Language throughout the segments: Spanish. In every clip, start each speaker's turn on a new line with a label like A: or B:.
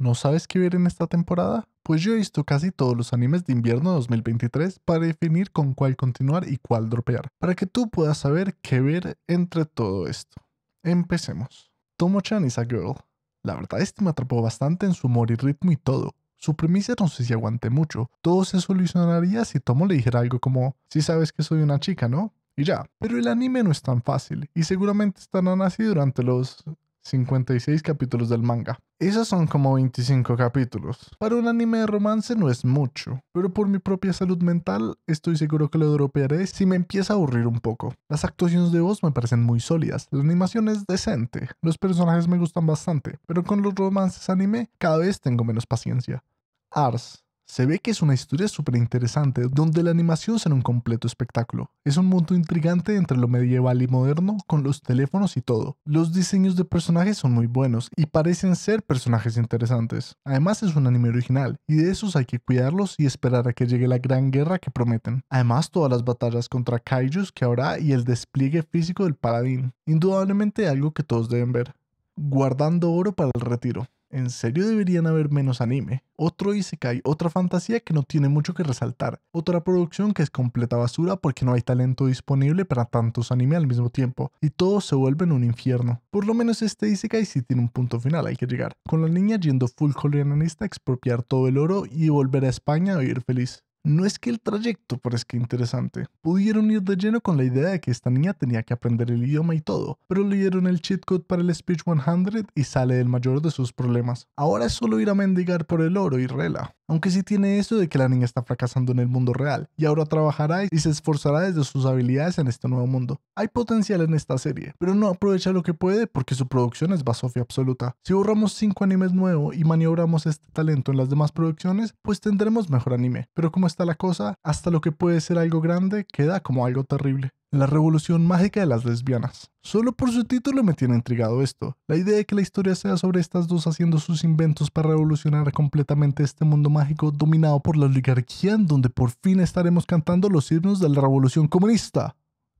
A: ¿No sabes qué ver en esta temporada? Pues yo he visto casi todos los animes de invierno 2023 para definir con cuál continuar y cuál dropear, para que tú puedas saber qué ver entre todo esto. Empecemos. Tomo-chan is a girl. La verdad este me atrapó bastante en su humor y ritmo y todo. Su premisa no sé si aguanté mucho. Todo se solucionaría si Tomo le dijera algo como, si sí sabes que soy una chica, ¿no? Y ya. Pero el anime no es tan fácil, y seguramente estarán así durante los 56 capítulos del manga. Esos son como 25 capítulos. Para un anime de romance no es mucho, pero por mi propia salud mental estoy seguro que lo dropearé si me empieza a aburrir un poco. Las actuaciones de voz me parecen muy sólidas, la animación es decente, los personajes me gustan bastante, pero con los romances anime cada vez tengo menos paciencia. Ars, se ve que es una historia súper interesante, donde la animación será un completo espectáculo. Es un mundo intrigante entre lo medieval y moderno, con los teléfonos y todo. Los diseños de personajes son muy buenos y parecen ser personajes interesantes. Además es un anime original, y de esos hay que cuidarlos y esperar a que llegue la gran guerra que prometen. Además todas las batallas contra kaijus que habrá y el despliegue físico del paladín. Indudablemente algo que todos deben ver. Guardando oro para el retiro. ¿En serio deberían haber menos anime? Otro isekai, otra fantasía que no tiene mucho que resaltar, otra producción que es completa basura porque no hay talento disponible para tantos anime al mismo tiempo, y todo se vuelve en un infierno. Por lo menos este isekai sí tiene un punto final, hay que llegar, con la niña yendo full colonialista a expropiar todo el oro y volver a España a vivir feliz. No es que el trayecto parezca interesante. Pudieron ir de lleno con la idea de que esta niña tenía que aprender el idioma y todo, pero leyeron el cheat code para el Speech 100 y sale el mayor de sus problemas. Ahora es solo ir a mendigar por el oro y rela. Aunque sí tiene eso de que la niña está fracasando en el mundo real y ahora trabajará y se esforzará desde sus habilidades en este nuevo mundo. Hay potencial en esta serie, pero no aprovecha lo que puede porque su producción es basofia absoluta. Si borramos 5 animes nuevos y maniobramos este talento en las demás producciones, pues tendremos mejor anime. Pero como está la cosa, hasta lo que puede ser algo grande queda como algo terrible. La revolución mágica de las lesbianas. Solo por su título me tiene intrigado esto. La idea de que la historia sea sobre estas dos haciendo sus inventos para revolucionar completamente este mundo mágico dominado por la oligarquía en donde por fin estaremos cantando los himnos de la revolución comunista.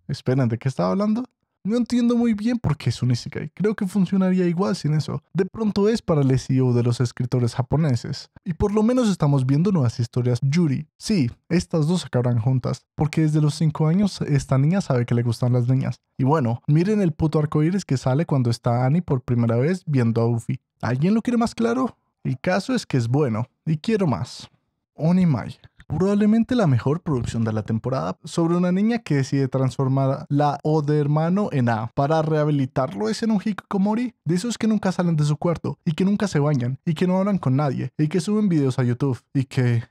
A: Esperen, ¿de qué estaba hablando? No entiendo muy bien por qué es un isekai. Creo que funcionaría igual sin eso. De pronto es para el SEO de los escritores japoneses. Y por lo menos estamos viendo nuevas historias Yuri. Sí, estas dos acabarán juntas, porque desde los 5 años esta niña sabe que le gustan las niñas. Y bueno, miren el puto arcoíris que sale cuando está Annie por primera vez viendo a Ufi. ¿Alguien lo quiere más claro? El caso es que es bueno, y quiero más. Onimai probablemente la mejor producción de la temporada, sobre una niña que decide transformar la O de hermano en A para rehabilitarlo. Es en un hikikomori de esos que nunca salen de su cuarto y que nunca se bañan y que no hablan con nadie y que suben videos a YouTube y que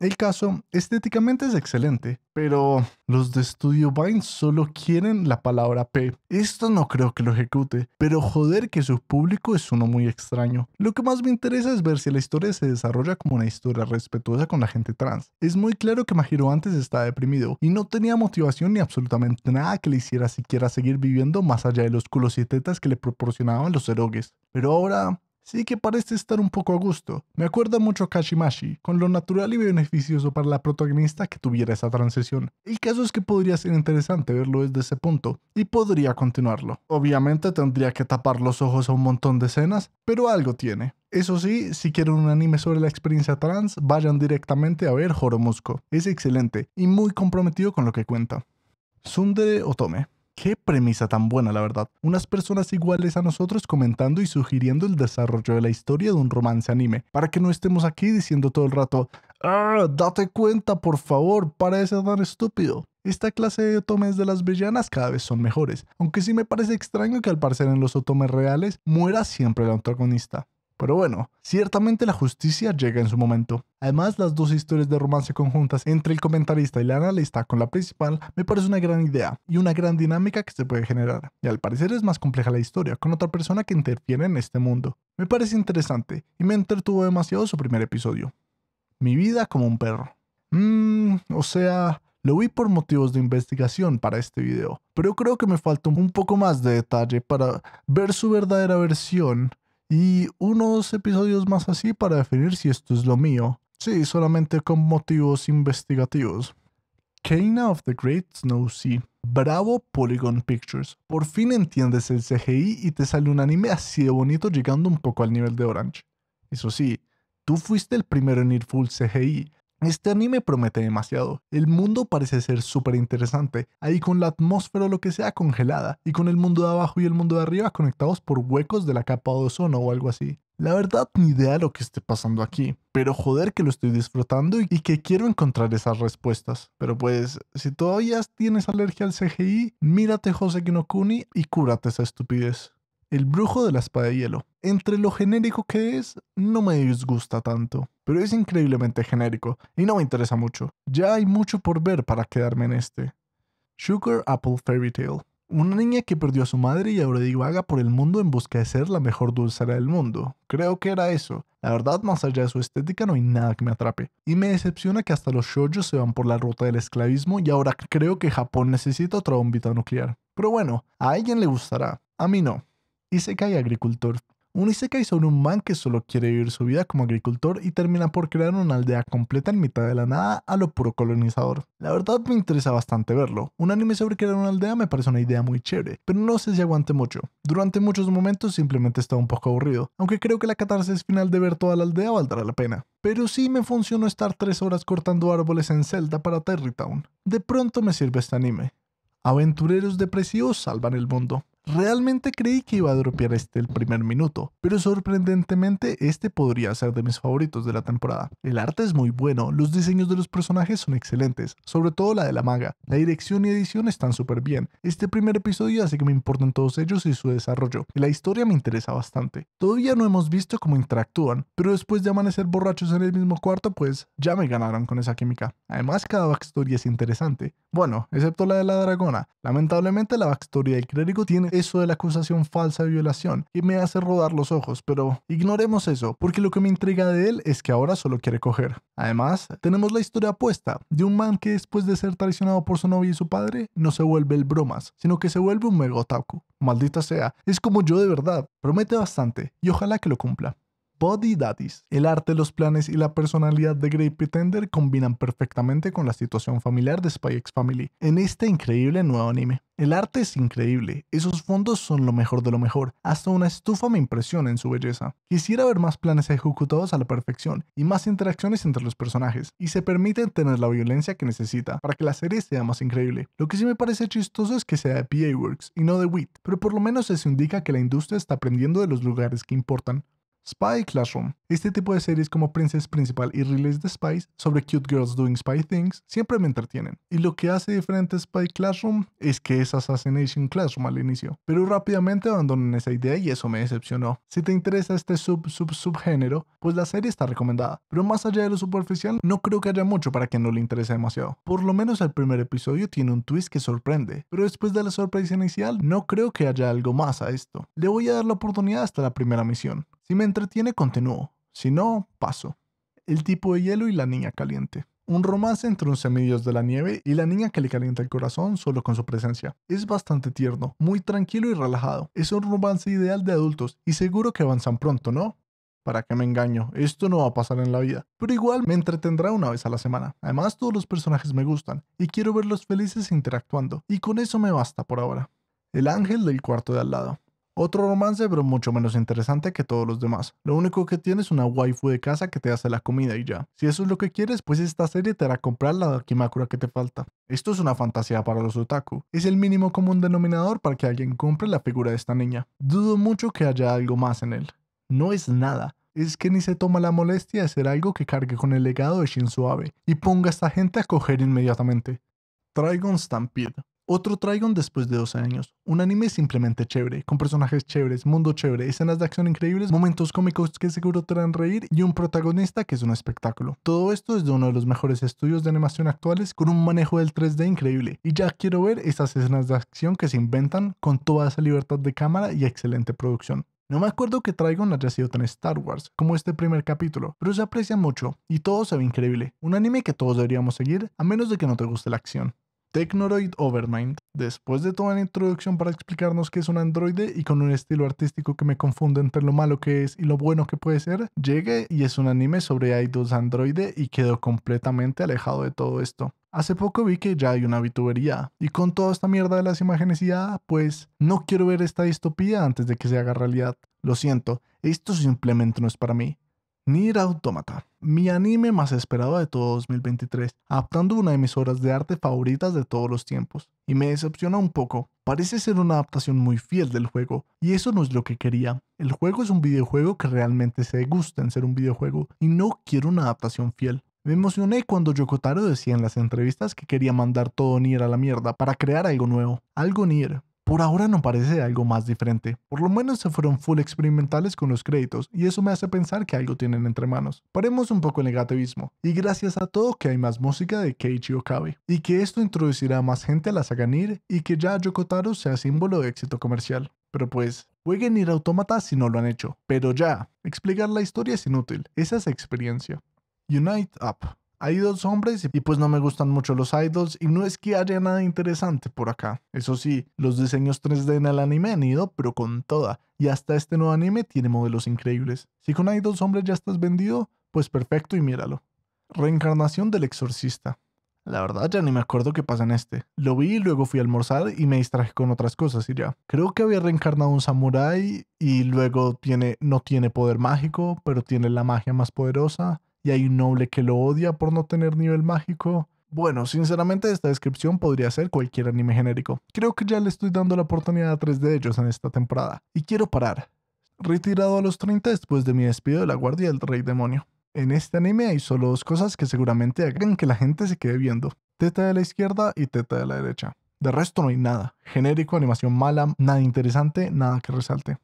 A: el caso estéticamente es excelente, pero los de Studio Vine solo quieren la palabra P. Esto no creo que lo ejecute, pero joder que su público es uno muy extraño. Lo que más me interesa es ver si la historia se desarrolla como una historia respetuosa con la gente trans. Es muy claro que Majiro antes estaba deprimido y no tenía motivación ni absolutamente nada que le hiciera siquiera seguir viviendo más allá de los culos y tetas que le proporcionaban los erogues. Pero ahora sí que parece estar un poco a gusto. Me acuerda mucho a Kashimashi, con lo natural y beneficioso para la protagonista que tuviera esa transición. El caso es que podría ser interesante verlo desde ese punto, y podría continuarlo. Obviamente tendría que tapar los ojos a un montón de escenas, pero algo tiene. Eso sí, si quieren un anime sobre la experiencia trans, vayan directamente a ver Horomusco. Es excelente y muy comprometido con lo que cuenta. Sundere Otome. Qué premisa tan buena, la verdad. Unas personas iguales a nosotros comentando y sugiriendo el desarrollo de la historia de un romance anime, para que no estemos aquí diciendo todo el rato, ¡Ah, date cuenta, por favor, parece tan estúpido! Esta clase de otomes de las villanas cada vez son mejores, aunque sí me parece extraño que al parecer en los otomes reales muera siempre el antagonista. Pero bueno, ciertamente la justicia llega en su momento. Además, las dos historias de romance conjuntas entre el comentarista y la analista con la principal me parece una gran idea y una gran dinámica que se puede generar. Y al parecer es más compleja la historia, con otra persona que interviene en este mundo. Me parece interesante y me entretuvo demasiado su primer episodio. Mi vida como un perro. Mmm, o sea, lo vi por motivos de investigación para este video, pero creo que me falta un poco más de detalle para ver su verdadera versión y unos episodios más así para definir si esto es lo mío. Sí, solamente con motivos investigativos. Kane of the Great Snow Sea. Bravo Polygon Pictures. Por fin entiendes el CGI y te sale un anime así de bonito llegando un poco al nivel de Orange. Eso sí, tú fuiste el primero en ir full CGI, este anime promete demasiado. El mundo parece ser súper interesante, ahí con la atmósfera o lo que sea congelada, y con el mundo de abajo y el mundo de arriba conectados por huecos de la capa de ozono o algo así. La verdad, ni idea lo que esté pasando aquí, pero joder que lo estoy disfrutando y que quiero encontrar esas respuestas. Pero pues, si todavía tienes alergia al CGI, mírate José Kinokuni y cúrate esa estupidez. El brujo de la espada de hielo. Entre lo genérico que es, no me disgusta tanto, pero es increíblemente genérico y no me interesa mucho. Ya hay mucho por ver para quedarme en este. Sugar Apple Fairy Tale. Una niña que perdió a su madre y ahora divaga por el mundo en busca de ser la mejor dulcera del mundo. Creo que era eso. La verdad, más allá de su estética, no hay nada que me atrape. Y me decepciona que hasta los shoujo se van por la ruta del esclavismo y ahora creo que Japón necesita otra bombita nuclear. Pero bueno, a alguien le gustará. A mí no. Isekai agricultor. Un Isekai sobre un man que solo quiere vivir su vida como agricultor y termina por crear una aldea completa en mitad de la nada a lo puro colonizador. La verdad me interesa bastante verlo. Un anime sobre crear una aldea me parece una idea muy chévere, pero no sé si aguante mucho. Durante muchos momentos simplemente estaba un poco aburrido, aunque creo que la catarsis final de ver toda la aldea valdrá la pena. Pero sí me funcionó estar tres horas cortando árboles en Zelda para Terrytown. De pronto me sirve este anime. Aventureros depresivos salvan el mundo. Realmente creí que iba a dropear este el primer minuto, pero sorprendentemente este podría ser de mis favoritos de la temporada. El arte es muy bueno, los diseños de los personajes son excelentes, sobre todo la de la maga, la dirección y edición están súper bien. Este primer episodio hace que me importen todos ellos y su desarrollo, y la historia me interesa bastante. Todavía no hemos visto cómo interactúan, pero después de amanecer borrachos en el mismo cuarto, pues ya me ganaron con esa química. Además, cada backstory es interesante. Bueno, excepto la de la dragona. Lamentablemente la backstory del clérigo tiene eso de la acusación falsa de violación, y me hace rodar los ojos, pero ignoremos eso, porque lo que me intriga de él es que ahora solo quiere coger. Además, tenemos la historia puesta de un man que después de ser traicionado por su novia y su padre, no se vuelve el bromas, sino que se vuelve un megotaku. Maldita sea, es como yo de verdad, promete bastante y ojalá que lo cumpla. Body Daddies. El arte, los planes y la personalidad de Great Pretender combinan perfectamente con la situación familiar de Spy X Family en este increíble nuevo anime. El arte es increíble, esos fondos son lo mejor de lo mejor, hasta una estufa me impresiona en su belleza. Quisiera ver más planes ejecutados a la perfección y más interacciones entre los personajes, y se permiten tener la violencia que necesita para que la serie sea más increíble. Lo que sí me parece chistoso es que sea de PA Works y no de WIT, pero por lo menos eso indica que la industria está aprendiendo de los lugares que importan. Spy Classroom. Este tipo de series como Princess Principal y Release de Spies sobre cute girls doing spy things siempre me entretienen. Y lo que hace diferente Spy Classroom es que es Assassination Classroom al inicio. Pero rápidamente abandonan esa idea y eso me decepcionó. Si te interesa este sub sub subgénero, pues la serie está recomendada. Pero más allá de lo superficial, no creo que haya mucho para quien no le interese demasiado. Por lo menos el primer episodio tiene un twist que sorprende. Pero después de la sorpresa inicial, no creo que haya algo más a esto. Le voy a dar la oportunidad hasta la primera misión. Si me entretiene, continúo. Si no, paso. El tipo de hielo y la niña caliente. Un romance entre un semidios de la nieve y la niña que le calienta el corazón solo con su presencia. Es bastante tierno, muy tranquilo y relajado. Es un romance ideal de adultos y seguro que avanzan pronto, ¿no? ¿Para que me engaño? Esto no va a pasar en la vida. Pero igual me entretendrá una vez a la semana. Además, todos los personajes me gustan y quiero verlos felices interactuando. Y con eso me basta por ahora. El ángel del cuarto de al lado. Otro romance, pero mucho menos interesante que todos los demás. Lo único que tiene es una waifu de casa que te hace la comida y ya. Si eso es lo que quieres, pues esta serie te hará comprar la Kimakura que te falta. Esto es una fantasía para los otaku. Es el mínimo común denominador para que alguien compre la figura de esta niña. Dudo mucho que haya algo más en él. No es nada es que ni se toma la molestia de hacer algo que cargue con el legado de Shin Suave y ponga a esta gente a coger inmediatamente. Trigon Stampede otro Trigon después de 12 años. Un anime simplemente chévere, con personajes chéveres, mundo chévere, escenas de acción increíbles, momentos cómicos que seguro te harán reír y un protagonista que es un espectáculo. Todo esto es de uno de los mejores estudios de animación actuales con un manejo del 3D increíble. Y ya quiero ver esas escenas de acción que se inventan con toda esa libertad de cámara y excelente producción. No me acuerdo que Trigon haya sido tan Star Wars como este primer capítulo, pero se aprecia mucho y todo se ve increíble. Un anime que todos deberíamos seguir, a menos de que no te guste la acción. Technoroid Overmind, después de toda la introducción para explicarnos qué es un androide y con un estilo artístico que me confunde entre lo malo que es y lo bueno que puede ser, llegué y es un anime sobre idols androide y quedó completamente alejado de todo esto. Hace poco vi que ya hay una vitubería, y con toda esta mierda de las imágenes y ya, pues no quiero ver esta distopía antes de que se haga realidad. Lo siento, esto simplemente no es para mí. Ni ir automata mi anime más esperado de todo 2023, adaptando una de mis obras de arte favoritas de todos los tiempos. Y me decepciona un poco, parece ser una adaptación muy fiel del juego, y eso no es lo que quería. El juego es un videojuego que realmente se gusta en ser un videojuego, y no quiero una adaptación fiel. Me emocioné cuando Yokotaro decía en las entrevistas que quería mandar todo Nier a la mierda para crear algo nuevo, algo Nier, por ahora no parece algo más diferente, por lo menos se fueron full experimentales con los créditos y eso me hace pensar que algo tienen entre manos. Paremos un poco el negativismo, y gracias a todo que hay más música de Keiichi Okabe, y que esto introducirá más gente a la saga y que ya Yokotaro sea símbolo de éxito comercial. Pero pues, jueguen ir Automata si no lo han hecho, pero ya, explicar la historia es inútil, esa es experiencia. Unite Up hay dos hombres y pues no me gustan mucho los idols y no es que haya nada interesante por acá. Eso sí, los diseños 3D en el anime han ido, pero con toda. Y hasta este nuevo anime tiene modelos increíbles. Si con dos hombres ya estás vendido, pues perfecto y míralo. Reencarnación del exorcista. La verdad ya ni me acuerdo qué pasa en este. Lo vi y luego fui a almorzar y me distraje con otras cosas y ya. Creo que había reencarnado un samurái y luego tiene, no tiene poder mágico, pero tiene la magia más poderosa y hay un noble que lo odia por no tener nivel mágico. Bueno, sinceramente esta descripción podría ser cualquier anime genérico. Creo que ya le estoy dando la oportunidad a tres de ellos en esta temporada. Y quiero parar. Retirado a los 30 después de mi despido de la guardia del rey demonio. En este anime hay solo dos cosas que seguramente hagan que la gente se quede viendo. Teta de la izquierda y teta de la derecha. De resto no hay nada. Genérico, animación mala, nada interesante, nada que resalte.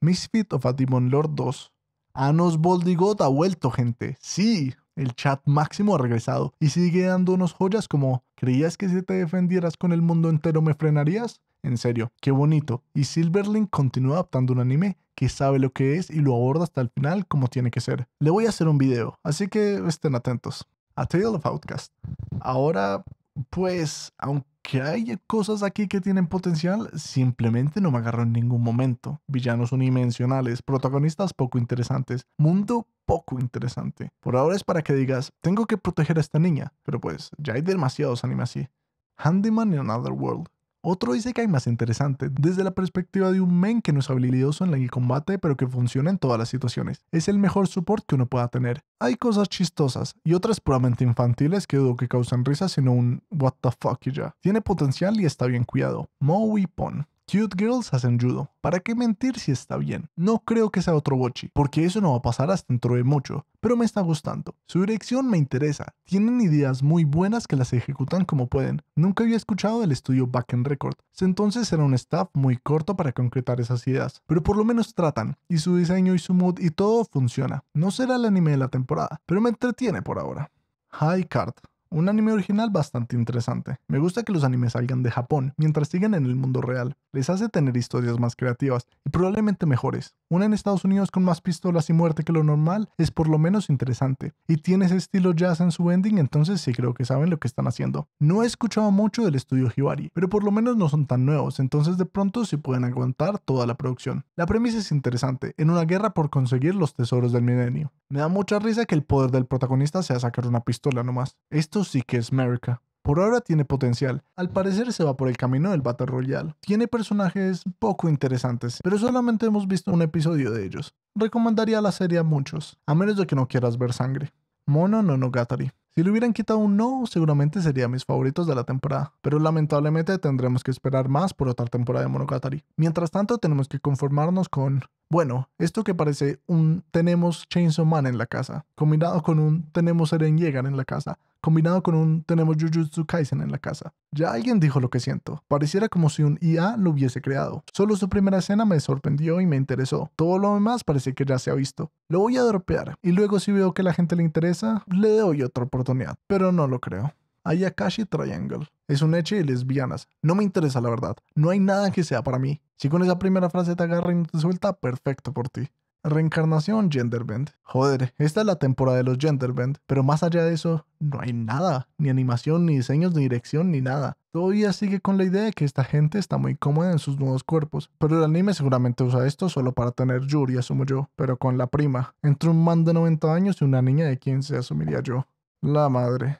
A: Misfit of a Demon Lord 2. Anos Boldigot ha vuelto, gente. Sí, el chat máximo ha regresado y sigue dando unos joyas como ¿Creías que si te defendieras con el mundo entero me frenarías? En serio, qué bonito. Y Silverlink continúa adaptando un anime que sabe lo que es y lo aborda hasta el final como tiene que ser. Le voy a hacer un video, así que estén atentos. A Tale of Outcast. Ahora, pues, aunque que hay cosas aquí que tienen potencial, simplemente no me agarro en ningún momento. Villanos unidimensionales, protagonistas poco interesantes, mundo poco interesante. Por ahora es para que digas, tengo que proteger a esta niña, pero pues ya hay demasiados anime así. Handyman in Another World, otro dice que hay más interesante, desde la perspectiva de un men que no es habilidoso en el combate, pero que funciona en todas las situaciones. Es el mejor support que uno pueda tener. Hay cosas chistosas y otras puramente infantiles que dudo que causan risa, sino un what the fuck ya. Tiene potencial y está bien cuidado. Moe Pon. Cute girls hacen judo. ¿Para qué mentir si está bien? No creo que sea otro bochi, porque eso no va a pasar hasta dentro de mucho, pero me está gustando. Su dirección me interesa. Tienen ideas muy buenas que las ejecutan como pueden. Nunca había escuchado del estudio Back Backend Record. Entonces era un staff muy corto para concretar esas ideas, pero por lo menos tratan, y su diseño y su mood y todo funciona. No será el anime de la temporada, pero me entretiene por ahora. High Card. Un anime original bastante interesante. Me gusta que los animes salgan de Japón mientras siguen en el mundo real. Les hace tener historias más creativas y probablemente mejores. Una en Estados Unidos con más pistolas y muerte que lo normal es por lo menos interesante. Y tiene ese estilo jazz en su ending, entonces sí creo que saben lo que están haciendo. No he escuchado mucho del estudio Hibari, pero por lo menos no son tan nuevos, entonces de pronto sí pueden aguantar toda la producción. La premisa es interesante, en una guerra por conseguir los tesoros del milenio. Me da mucha risa que el poder del protagonista sea sacar una pistola nomás. Esto sí que es Merica. Por ahora tiene potencial. Al parecer se va por el camino del Battle Royale. Tiene personajes poco interesantes, pero solamente hemos visto un episodio de ellos. Recomendaría la serie a muchos, a menos de que no quieras ver sangre. Mono Gatari. Si le hubieran quitado un no, seguramente sería mis favoritos de la temporada, pero lamentablemente tendremos que esperar más por otra temporada de Monogatari. Mientras tanto, tenemos que conformarnos con, bueno, esto que parece un tenemos Chainsaw Man en la casa, combinado con un tenemos Eren Yeager en la casa, combinado con un tenemos Jujutsu Kaisen en la casa. Ya alguien dijo lo que siento. Pareciera como si un IA lo hubiese creado. Solo su primera escena me sorprendió y me interesó. Todo lo demás parece que ya se ha visto. Lo voy a dropear y luego si veo que la gente le interesa, le doy otra oportunidad. Pero no lo creo. Hayakashi Triangle. Es un eche de lesbianas. No me interesa la verdad. No hay nada que sea para mí. Si con esa primera frase te agarra y no te suelta, perfecto por ti. Reencarnación Genderbend. Joder, esta es la temporada de los Genderbend, pero más allá de eso, no hay nada, ni animación, ni diseños, ni dirección, ni nada. Todavía sigue con la idea de que esta gente está muy cómoda en sus nuevos cuerpos, pero el anime seguramente usa esto solo para tener Yuri, asumo yo, pero con la prima, entre un man de 90 años y una niña de 15, asumiría yo. La madre.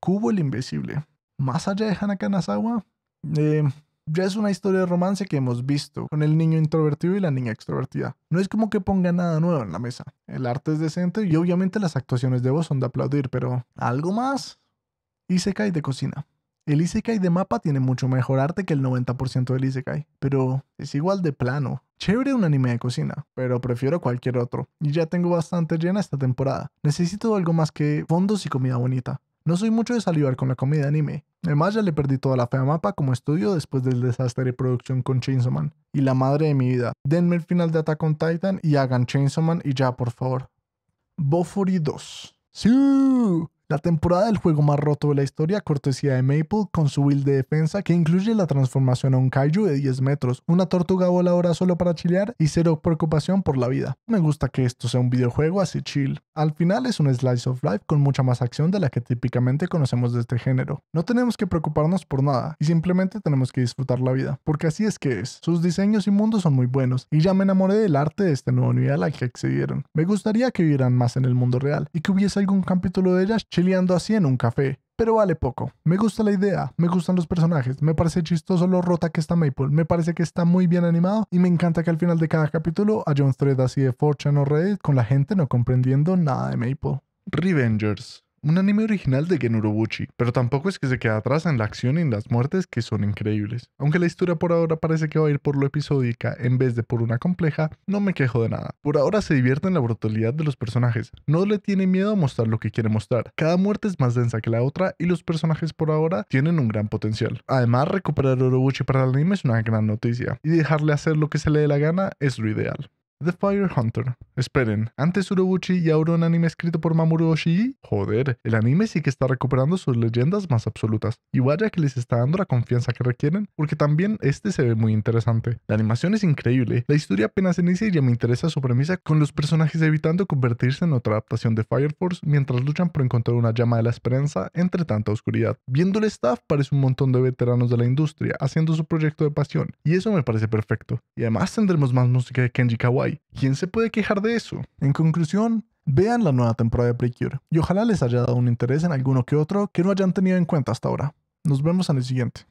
A: Cubo el Invisible. Más allá de Hanaka eh, ya es una historia de romance que hemos visto con el niño introvertido y la niña extrovertida. No es como que ponga nada nuevo en la mesa. El arte es decente y obviamente las actuaciones de voz son de aplaudir, pero algo más. Isekai de cocina. El Isekai de mapa tiene mucho mejor arte que el 90% del Isekai, pero es igual de plano. Chévere un anime de cocina, pero prefiero cualquier otro. Y ya tengo bastante llena esta temporada. Necesito algo más que fondos y comida bonita. No soy mucho de salivar con la comida anime. Además, ya le perdí toda la fe a Mapa como estudio después del desastre de producción con Chainsaw Man. Y la madre de mi vida. Denme el final de Attack con Titan y hagan Chainsaw Man y ya, por favor. Bofuri 2. ¡Sí! La temporada del juego más roto de la historia, cortesía de Maple, con su build de defensa que incluye la transformación a un kaiju de 10 metros, una tortuga voladora solo para chilear y cero preocupación por la vida. Me gusta que esto sea un videojuego así chill. Al final es un slice of life con mucha más acción de la que típicamente conocemos de este género. No tenemos que preocuparnos por nada y simplemente tenemos que disfrutar la vida, porque así es que es. Sus diseños y mundos son muy buenos y ya me enamoré del arte de este nuevo nivel al que accedieron. Me gustaría que vivieran más en el mundo real y que hubiese algún capítulo de ellas chill así en un café. Pero vale poco. Me gusta la idea, me gustan los personajes, me parece chistoso lo rota que está Maple, me parece que está muy bien animado y me encanta que al final de cada capítulo haya un thread así de Fortune o Red con la gente no comprendiendo nada de Maple. Revengers un anime original de Gen Urobuchi, pero tampoco es que se quede atrás en la acción y en las muertes que son increíbles. Aunque la historia por ahora parece que va a ir por lo episódica en vez de por una compleja, no me quejo de nada. Por ahora se divierte en la brutalidad de los personajes, no le tiene miedo a mostrar lo que quiere mostrar. Cada muerte es más densa que la otra y los personajes por ahora tienen un gran potencial. Además, recuperar Urobuchi para el anime es una gran noticia, y dejarle hacer lo que se le dé la gana es lo ideal. The Fire Hunter. Esperen, antes Urobuchi y ahora un anime escrito por Mamoru Oshii. Joder, el anime sí que está recuperando sus leyendas más absolutas. Y vaya que les está dando la confianza que requieren, porque también este se ve muy interesante. La animación es increíble, la historia apenas inicia y ya me interesa su premisa con los personajes evitando convertirse en otra adaptación de Fire Force mientras luchan por encontrar una llama de la esperanza entre tanta oscuridad. Viendo el staff parece un montón de veteranos de la industria haciendo su proyecto de pasión, y eso me parece perfecto. Y además tendremos más música de Kenji Kawai ¿Quién se puede quejar de eso? En conclusión, vean la nueva temporada de Precure y ojalá les haya dado un interés en alguno que otro que no hayan tenido en cuenta hasta ahora. Nos vemos en el siguiente.